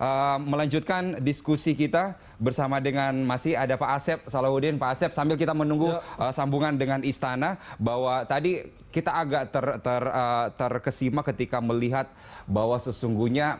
uh, melanjutkan diskusi kita bersama dengan masih ada Pak Asep Salahuddin. Pak Asep sambil kita menunggu ya. uh, sambungan dengan istana bahwa tadi kita agak ter ter uh, terkesima ketika melihat bahwa sesungguhnya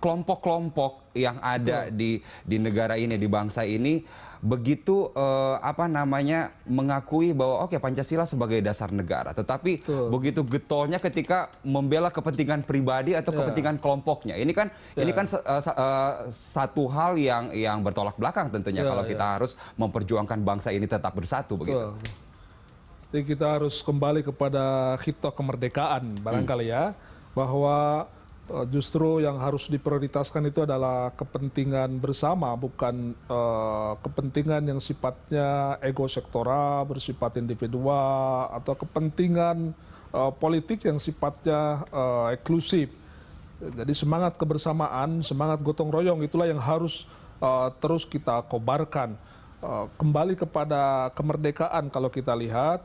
kelompok-kelompok yang ada Tuh. di di negara ini di bangsa ini begitu eh, apa namanya mengakui bahwa oke okay, Pancasila sebagai dasar negara tetapi Tuh. begitu getolnya ketika membela kepentingan pribadi atau yeah. kepentingan kelompoknya ini kan yeah. ini kan uh, uh, satu hal yang yang bertolak belakang tentunya yeah, kalau yeah. kita ya. harus memperjuangkan bangsa ini tetap bersatu begitu jadi kita harus kembali kepada hitoh kemerdekaan barangkali hmm. ya bahwa Eh, justru yang harus diprioritaskan itu adalah kepentingan bersama, bukan uh, kepentingan yang sifatnya ego sektoral, bersifat individual, atau kepentingan uh, politik yang sifatnya uh, eksklusif. Jadi semangat kebersamaan, semangat gotong royong itulah yang harus uh, terus kita kobarkan. Uh, kembali kepada kemerdekaan kalau kita lihat,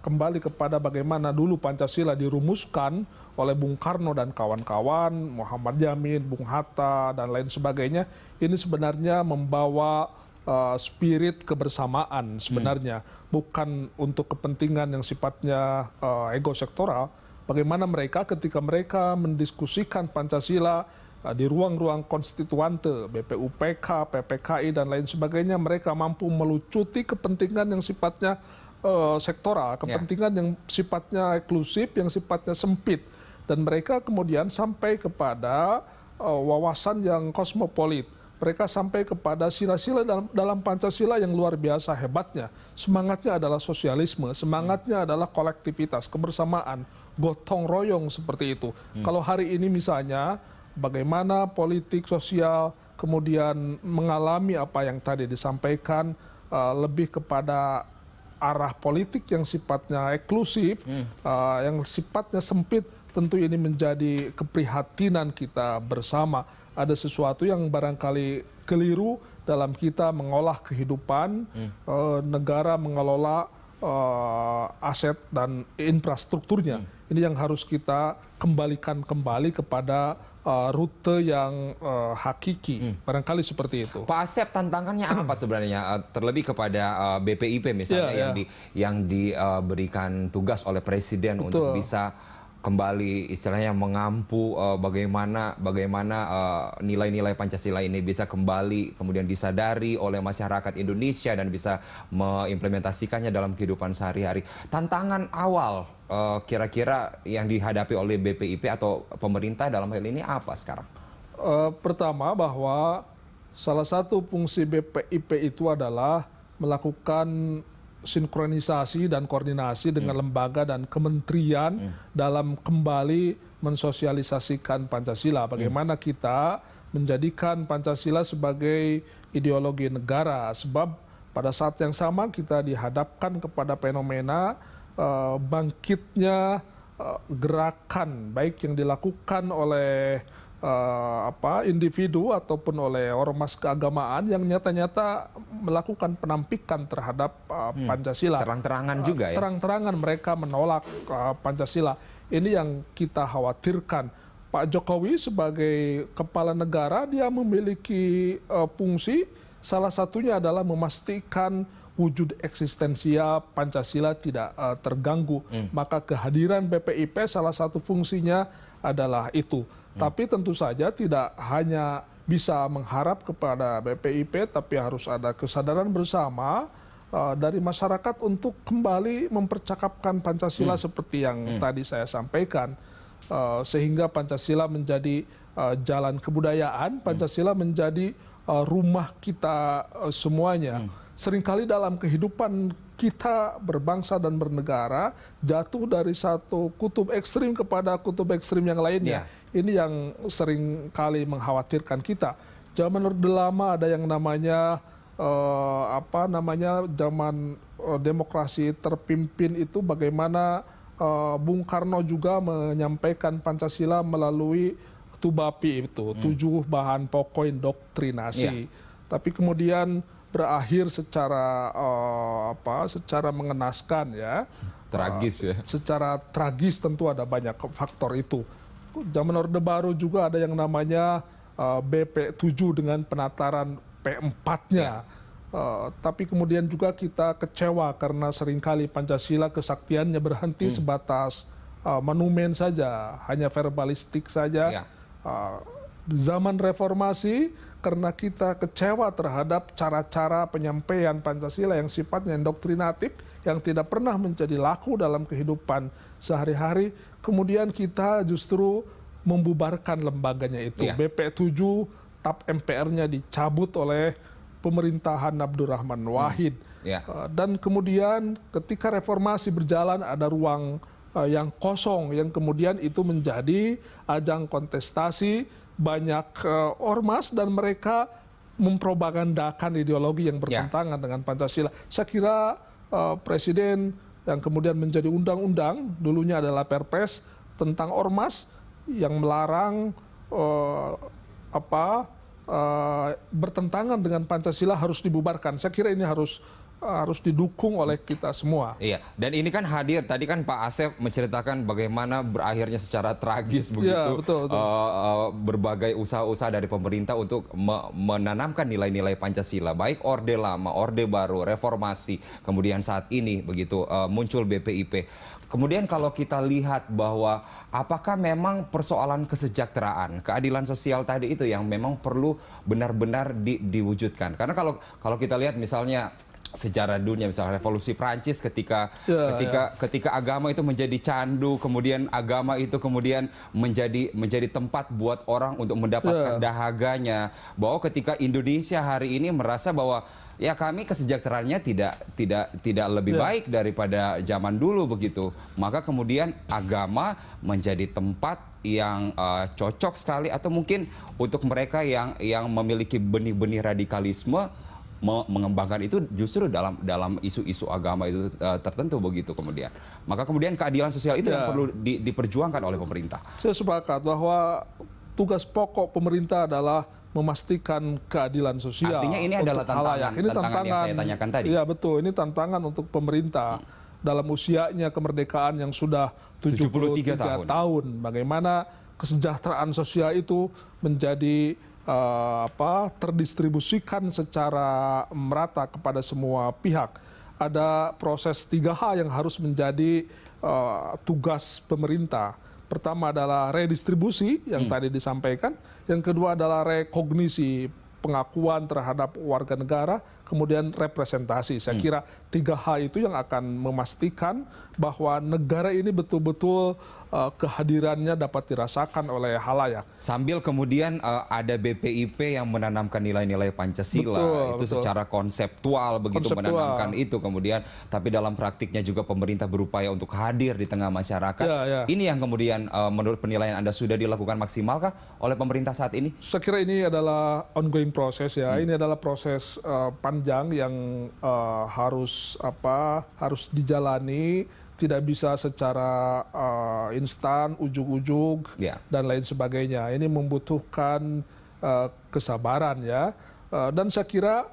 kembali kepada bagaimana dulu Pancasila dirumuskan, oleh Bung Karno dan kawan-kawan, Muhammad Yamin, Bung Hatta, dan lain sebagainya, ini sebenarnya membawa uh, spirit kebersamaan sebenarnya. Hmm. Bukan untuk kepentingan yang sifatnya uh, ego sektoral, bagaimana mereka ketika mereka mendiskusikan Pancasila uh, di ruang-ruang konstituante, BPUPK, PPKI, dan lain sebagainya, mereka mampu melucuti kepentingan yang sifatnya uh, sektoral, ya. kepentingan yeah. yang sifatnya eksklusif, yang sifatnya sempit dan mereka kemudian sampai kepada uh, wawasan yang kosmopolit. Mereka sampai kepada sila-sila dalam, dalam Pancasila yang luar biasa hebatnya. Semangatnya adalah sosialisme, semangatnya hmm. adalah kolektivitas, kebersamaan, gotong royong seperti itu. Hmm. Kalau hari ini misalnya bagaimana politik sosial kemudian mengalami apa yang tadi disampaikan uh, lebih kepada arah politik yang sifatnya eksklusif, hmm. uh, yang sifatnya sempit tentu ini menjadi keprihatinan kita bersama. Ada sesuatu yang barangkali keliru dalam kita mengolah kehidupan hmm. e, negara mengelola e, aset dan infrastrukturnya. Hmm. Ini yang harus kita kembalikan kembali kepada eh, rute yang uh, hakiki, hmm. barangkali seperti itu. Pak Asep, tantangannya apa sebenarnya? terlebih kepada uh, BPIP misalnya yeah, yang yeah. yang diberikan uh, tugas oleh Presiden Betul. untuk bisa kembali istilahnya mengampu uh, bagaimana bagaimana eh, nilai-nilai uh, Pancasila ini bisa kembali kemudian disadari oleh masyarakat Indonesia dan bisa mengimplementasikannya dalam kehidupan sehari-hari. Tantangan awal eh, kira-kira uh, yang dihadapi oleh BPIP atau pemerintah dalam hal ini apa sekarang? Uh, pertama bahwa salah satu fungsi BPIP itu adalah melakukan sinkronisasi dan koordinasi hmm. dengan hmm. lembaga dan kementerian hmm. dalam kembali mensosialisasikan Pancasila. Hmm. Bagaimana hmm. kita menjadikan Pancasila sebagai ideologi negara sebab pada saat yang sama kita dihadapkan kepada fenomena uh, bangkitnya uh, gerakan baik yang dilakukan oleh uh, apa individu ataupun oleh ormas keagamaan yang nyata-nyata melakukan penampikan terhadap uh, hmm. Pancasila. Terang-terangan uh, juga ya. Terang-terangan mereka menolak uh, Pancasila. Ini yang kita khawatirkan. Pak Jokowi sebagai kepala negara dia memiliki uh, fungsi salah satunya adalah memastikan wujud eksistensia Pancasila tidak uh, terganggu. Hmm. Maka kehadiran BPIP salah satu fungsinya adalah itu tapi tentu saja tidak hanya bisa mengharap kepada BPIP, tapi harus ada kesadaran bersama uh, dari masyarakat untuk kembali mempercakapkan Pancasila hmm. seperti yang hmm. tadi saya sampaikan, uh, sehingga Pancasila menjadi uh, jalan kebudayaan, Pancasila hmm. menjadi uh, rumah kita uh, semuanya. Hmm seringkali dalam kehidupan kita berbangsa dan bernegara jatuh dari satu kutub ekstrim kepada kutub ekstrim yang lainnya. Yeah. Ini yang seringkali mengkhawatirkan kita. Zaman Orde Lama ada yang namanya uh, apa namanya zaman uh, demokrasi terpimpin itu bagaimana uh, Bung Karno juga menyampaikan Pancasila melalui tubapi itu hmm. tujuh bahan pokok indoktrinasi. Yeah. Tapi kemudian berakhir secara uh, apa secara mengenaskan ya tragis uh, ya secara tragis tentu ada banyak faktor itu zaman orde baru juga ada yang namanya eh, uh, BP7 dengan penataran P4-nya Uh, ya. tapi kemudian juga kita kecewa karena seringkali Pancasila kesaktiannya berhenti hmm. sebatas uh, monumen saja, hanya verbalistik saja. Ya. Uh, zaman reformasi karena kita kecewa terhadap cara-cara penyampaian Pancasila yang sifatnya indoktrinatif, yang tidak pernah menjadi laku dalam kehidupan sehari-hari, kemudian kita justru membubarkan lembaganya itu. Ya. BP7, TAP MPR-nya dicabut oleh pemerintahan Abdurrahman Wahid. Hmm. Ya. Dan kemudian ketika reformasi berjalan ada ruang eh, yang kosong, yang kemudian itu menjadi ajang kontestasi banyak uh, ormas dan mereka mempropagandakan ideologi yang bertentangan ya. dengan Pancasila. Saya kira uh, presiden yang kemudian menjadi undang-undang dulunya adalah Perpres tentang ormas yang melarang uh, apa uh, bertentangan dengan Pancasila harus dibubarkan. Saya kira ini harus harus didukung oleh kita semua. Iya, dan ini kan hadir tadi kan Pak Asep menceritakan bagaimana berakhirnya secara tragis iya, begitu ya, betul, betul. Uh, uh, berbagai usaha-usaha dari pemerintah untuk me menanamkan nilai-nilai Pancasila, baik orde lama, orde baru, reformasi, kemudian saat ini begitu uh, muncul BPIP. Kemudian kalau kita lihat bahwa apakah memang persoalan kesejahteraan, keadilan sosial tadi itu yang memang perlu benar-benar di, diwujudkan. Karena kalau kalau kita lihat misalnya sejarah dunia misalnya revolusi Prancis ketika yeah, ketika yeah. ketika agama itu menjadi candu kemudian agama itu kemudian menjadi menjadi tempat buat orang untuk mendapatkan yeah. dahaganya bahwa ketika Indonesia hari ini merasa bahwa ya kami kesejahteraannya tidak tidak tidak lebih yeah. baik daripada zaman dulu begitu. Maka kemudian agama menjadi tempat yang uh, cocok sekali atau mungkin untuk mereka yang yang memiliki benih-benih radikalisme mengembangkan itu justru dalam dalam isu-isu agama itu uh, tertentu begitu kemudian. Maka kemudian keadilan sosial itu ya. yang perlu di, diperjuangkan oleh pemerintah. Saya sepakat bahwa tugas pokok pemerintah adalah memastikan keadilan sosial. Artinya ini adalah tantangan, ini tantangan, tantangan yang saya tanyakan tadi. Iya betul, ini tantangan untuk pemerintah hmm. dalam usianya kemerdekaan yang sudah 73, 73 tahun. tahun. Bagaimana kesejahteraan sosial itu menjadi uh, apa terdistribusikan secara merata kepada semua pihak. Ada proses 3H yang harus menjadi uh, tugas pemerintah. Pertama adalah redistribusi yang hmm. tadi disampaikan, yang kedua adalah rekognisi pengakuan terhadap warga negara, kemudian representasi. Saya hmm. kira tiga H itu yang akan memastikan bahwa negara ini betul-betul Eh, kehadirannya dapat dirasakan oleh halayak. Sambil kemudian uh, ada BPIP yang menanamkan nilai-nilai Pancasila betul, itu betul. secara konseptual begitu konseptual. menanamkan itu kemudian tapi dalam praktiknya juga pemerintah berupaya untuk hadir di tengah masyarakat. Ya, ya. Ini yang kemudian uh, menurut penilaian Anda sudah dilakukan maksimalkah oleh pemerintah saat ini? Saya kira ini adalah ongoing proses ya. Hmm. Ini adalah proses uh, panjang yang uh, harus apa harus dijalani tidak bisa secara uh, instan, ujung-ujung yeah. dan lain sebagainya. Ini membutuhkan uh, kesabaran ya. Uh, dan saya kira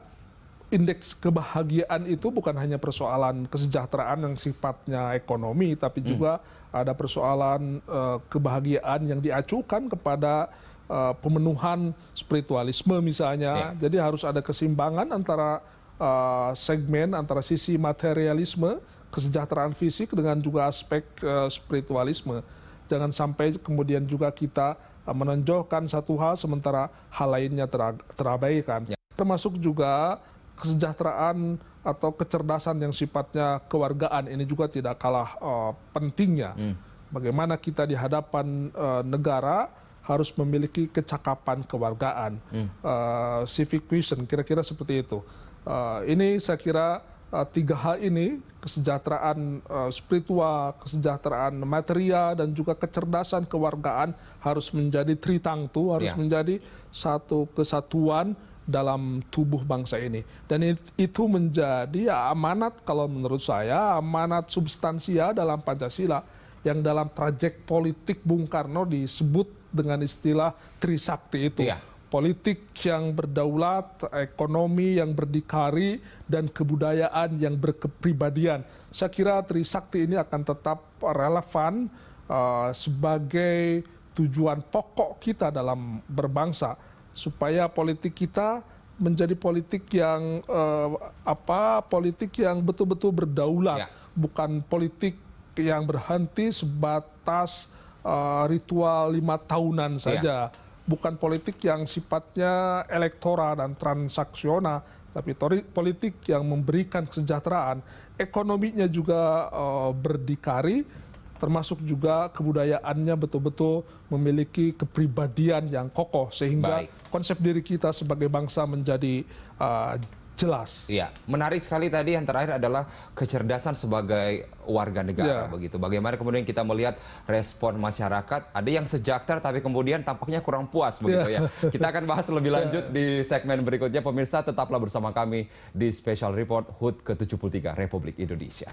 indeks kebahagiaan itu bukan hanya persoalan kesejahteraan yang sifatnya ekonomi, tapi mm. juga ada persoalan uh, kebahagiaan yang diacukan kepada uh, pemenuhan spiritualisme misalnya. Yeah. Jadi harus ada kesimbangan antara uh, segmen antara sisi materialisme kesejahteraan fisik dengan juga aspek uh, spiritualisme. Jangan sampai kemudian juga kita uh, menonjolkan satu hal sementara hal lainnya ter terabaikan. Ya. Termasuk juga kesejahteraan atau kecerdasan yang sifatnya kewargaan ini juga tidak kalah uh, pentingnya. Hmm. Bagaimana kita di hadapan uh, negara harus memiliki kecakapan kewargaan, hmm. uh, civic vision, kira-kira seperti itu. Uh, ini saya kira Eh, tiga hal ini kesejahteraan eh, spiritual, kesejahteraan material dan juga kecerdasan kewargaan harus menjadi tritangtu, harus yeah. menjadi satu kesatuan dalam tubuh bangsa ini. Dan itu menjadi amanat kalau menurut saya, amanat substansial dalam Pancasila yang dalam trajek politik Bung Karno disebut dengan istilah Trisakti itu. Yeah politik yang berdaulat, ekonomi yang berdikari, dan kebudayaan yang berkepribadian. Saya kira Trisakti ini akan tetap relevan uh, sebagai tujuan pokok kita dalam berbangsa supaya politik kita menjadi politik yang uh, apa politik yang betul-betul berdaulat ya. bukan politik yang berhenti sebatas uh, ritual lima tahunan ya. saja. Ya bukan politik yang sifatnya elektoral dan transaksional, tapi politik yang memberikan kesejahteraan. Ekonominya juga uh, berdikari, termasuk juga kebudayaannya betul-betul memiliki kepribadian yang kokoh, sehingga Baik. konsep diri kita sebagai bangsa menjadi uh, jelas. Iya, menarik sekali tadi yang terakhir adalah kecerdasan sebagai warga negara ya. begitu. Bagaimana kemudian kita melihat respon masyarakat? Ada yang sejahtera tapi kemudian tampaknya kurang puas begitu ya. ya. Kita akan bahas lebih iya. lanjut ya. di segmen berikutnya pemirsa tetaplah bersama kami di Special Report HUT ke-73 Republik Indonesia.